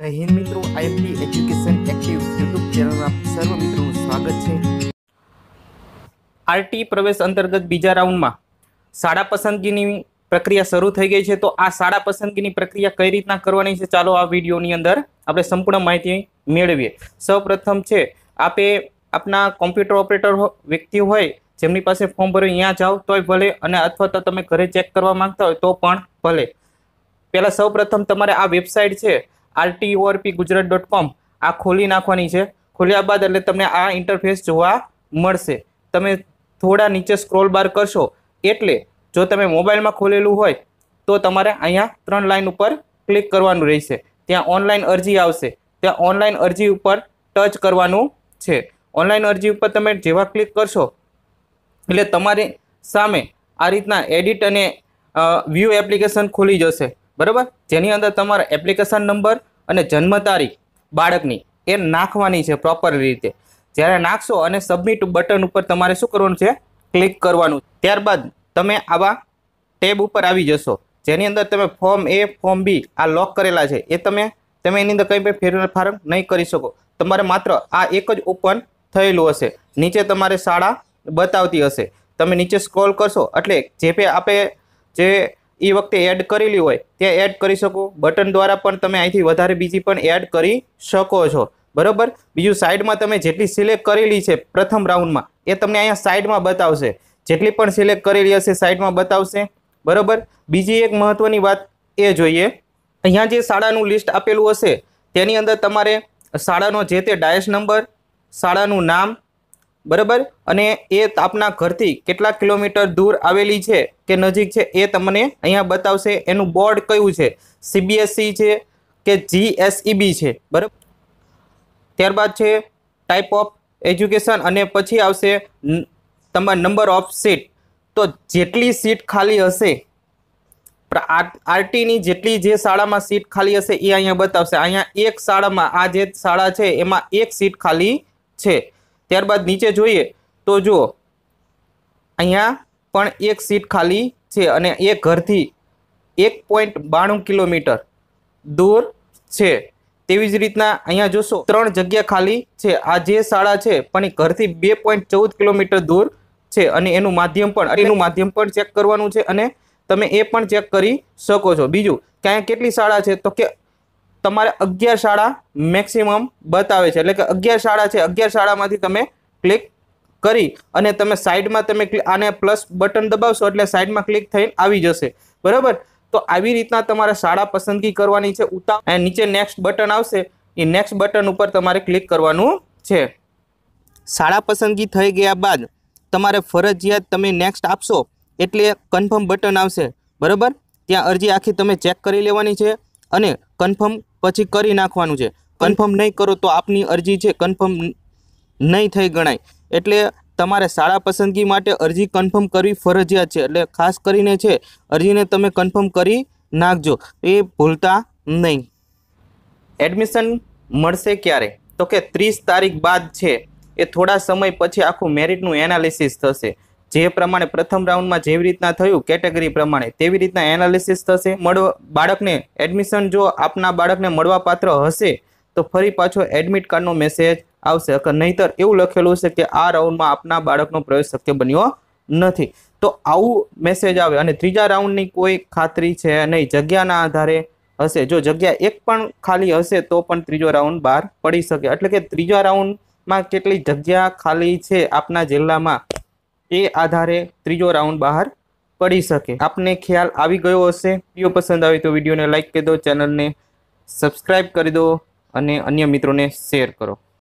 જય હિન્દ મિત્રો IMP education active YouTube ચેનલમાં સર્વ મિત્રોનું સ્વાગત છે આરટી પ્રવેશ અંતર્ગત બીજા રાઉન્ડમાં શાળા પસંદગીની પ્રક્રિયા શરૂ થઈ ગઈ છે તો આ શાળા પસંદગીની પ્રક્રિયા કઈ રીતના કરવાની છે ચાલો આ વિડીયોની અંદર આપણે સંપૂર્ણ માહિતી મેળવીએ સૌપ્રથમ છે આપે આપના કોમ્પ્યુટર ઓપરેટર વ્યક્તિ હોય જેમની પાસે ફોર્મ ભરે અહીંયા જાઓ તોય ભલે અને અથવા તો તમે ઘરે ચેક કરવા માંગતા હોય તો પણ ભલે પહેલાં સૌપ્રથમ તમારે આ વેબસાઇટ છે આરટીઓઆરપી ગુજરાત ડોટ કોમ આ ખોલી નાખવાની છે ખોલ્યા બાદ એટલે તમને આ ઇન્ટરફેસ જોવા મળશે તમે થોડા નીચે સ્ક્રોલ બાર કરશો એટલે જો તમે મોબાઈલમાં ખોલેલું હોય તો તમારે અહીંયા ત્રણ લાઈન ઉપર ક્લિક કરવાનું રહેશે ત્યાં ઓનલાઈન અરજી આવશે ત્યાં ઓનલાઈન અરજી ઉપર ટચ કરવાનું છે ઓનલાઈન અરજી ઉપર તમે જેવા ક્લિક કરશો એટલે તમારી સામે આ રીતના એડિટ અને વ્યૂ એપ્લિકેશન ખુલી જશે બરાબર જેની અંદર તમારા એપ્લિકેશન નંબર અને જન્મ તારીખ બાળકની એ નાખવાની છે પ્રોપર રીતે જ્યારે નાખશો અને સબમિટ બટન ઉપર તમારે શું કરવાનું છે ક્લિક કરવાનું ત્યારબાદ તમે આવા ટેબ ઉપર આવી જશો જેની અંદર તમે ફોર્મ એ ફોર્મ બી આ લોક કરેલા છે એ તમે તમે એની અંદર કંઈ પણ ફેરફાર નહીં કરી શકો તમારે માત્ર આ એક જ ઓપન થયેલું હશે નીચે તમારે શાળા બતાવતી હશે તમે નીચે સ્કોલ કરશો એટલે જે પે આપે જે એ વખતે એડ કરેલી હોય ત્યાં એડ કરી શકો બટન દ્વારા પણ તમે અહીંથી વધારે બીજી પણ એડ કરી શકો છો બરાબર બીજું સાઈડમાં તમે જેટલી સિલેક્ટ કરેલી છે પ્રથમ રાઉન્ડમાં એ તમને અહીંયા સાઈડમાં બતાવશે જેટલી પણ સિલેક્ટ કરેલી હશે સાઈડમાં બતાવશે બરાબર બીજી એક મહત્ત્વની વાત એ જોઈએ અહીંયા જે શાળાનું લિસ્ટ આપેલું હશે તેની અંદર તમારે શાળાનો જે તે ડાયસ નંબર શાળાનું નામ બરાબર અને એ આપના ઘરથી કેટલા કિલોમીટર દૂર આવેલી છે કે નજીક છે એ તમને અહીંયા બતાવશે એનું બોર્ડ કયું છે સીબીએસઈ e છે કે જીએસઈબી e છે બરાબર ત્યારબાદ છે ટાઈપ ઓફ એજ્યુકેશન અને પછી આવશે તમારા નંબર ઓફ સીટ તો જેટલી સીટ ખાલી હશે આરટીની જેટલી જે શાળામાં સીટ ખાલી હશે એ અહીંયા બતાવશે અહીંયા એક શાળામાં આ જે શાળા છે એમાં એક સીટ ખાલી છે ત્યારબાદ નીચે જોઈએ તો જુઓ અહીંયા પણ એક સીટ ખાલી છે અને એ ઘરથી એક પોઈન્ટ બાણું કિલોમીટર દૂર છે તેવી જ રીતના અહીંયા જોશો ત્રણ જગ્યા ખાલી છે આ જે શાળા છે પણ એ ઘરથી બે પોઈન્ટ ચૌદ કિલોમીટર દૂર છે અને એનું માધ્યમ પણ એનું માધ્યમ પણ ચેક કરવાનું છે અને તમે એ પણ ચેક કરી શકો છો બીજું ક્યાં કેટલી શાળા છે તો કે તમારે અગિયાર શાળા મેક્સિમમ બતાવે છે એટલે કે અગિયાર શાળા છે અગિયાર શાળામાંથી તમે ક્લિક કરી અને તમે સાઈડમાં તમે આને પ્લસ બટન દબાવશો એટલે સાઈડમાં ક્લિક થઈને આવી જશે બરાબર તો આવી રીતના તમારે શાળા પસંદગી કરવાની છે ઉતા અને નીચે નેક્સ્ટ બટન આવશે એ નેક્સ્ટ બટન ઉપર તમારે ક્લિક કરવાનું છે શાળા પસંદગી થઈ ગયા બાદ તમારે ફરજિયાત તમે નેક્સ્ટ આપશો એટલે કન્ફર્મ બટન આવશે બરાબર ત્યાં અરજી આખી તમે ચેક કરી લેવાની છે અને કન્ફર્મ પછી કરી નાખવાનું છે કન્ફર્મ નહીં કરો તો આપની અરજી છે કન્ફર્મ નહીં થઈ ગણાય એટલે તમારે શાળા પસંદગી માટે અરજી કન્ફર્મ કરવી ફરજિયાત છે એટલે ખાસ કરીને છે અરજીને તમે કન્ફર્મ કરી નાખજો એ ભૂલતા નહીં એડમિશન મળશે ક્યારે તો કે ત્રીસ તારીખ બાદ છે એ થોડા સમય પછી આખું મેરિટનું એનાલિસિસ થશે જે પ્રમાણે પ્રથમ રાઉન્ડમાં જેવી રીતના થયું કેટેગરી પ્રમાણે તેવી રીતના એનાલિસિસ થશે મળવા બાળકને એડમિશન જો આપના બાળકને મળવાપાત્ર હશે તો ફરી પાછો એડમિટ કાર્ડનો મેસેજ આવશે નહીતર એવું લખેલું છે કે આ રાઉન્ડમાં આપના બાળકનો પ્રવેશ શક્ય બન્યો નથી તો આવું મેસેજ આવે અને ત્રીજા રાઉન્ડની કોઈ ખાતરી છે નહીં જગ્યાના આધારે હશે જો જગ્યા એક પણ ખાલી હશે તો પણ ત્રીજો રાઉન્ડ બહાર પડી શકે એટલે કે ત્રીજા રાઉન્ડમાં કેટલી જગ્યા ખાલી છે આપના જિલ્લામાં એ આધારે ત્રીજો રાઉન્ડ બહાર પડી શકે આપને ખ્યાલ આવી ગયો હશે વિડીયો પસંદ આવે તો વિડીયોને લાઇક કરી દો ચેનલને સબસ્ક્રાઈબ કરી દો અને અન્ય મિત્રોને શેર કરો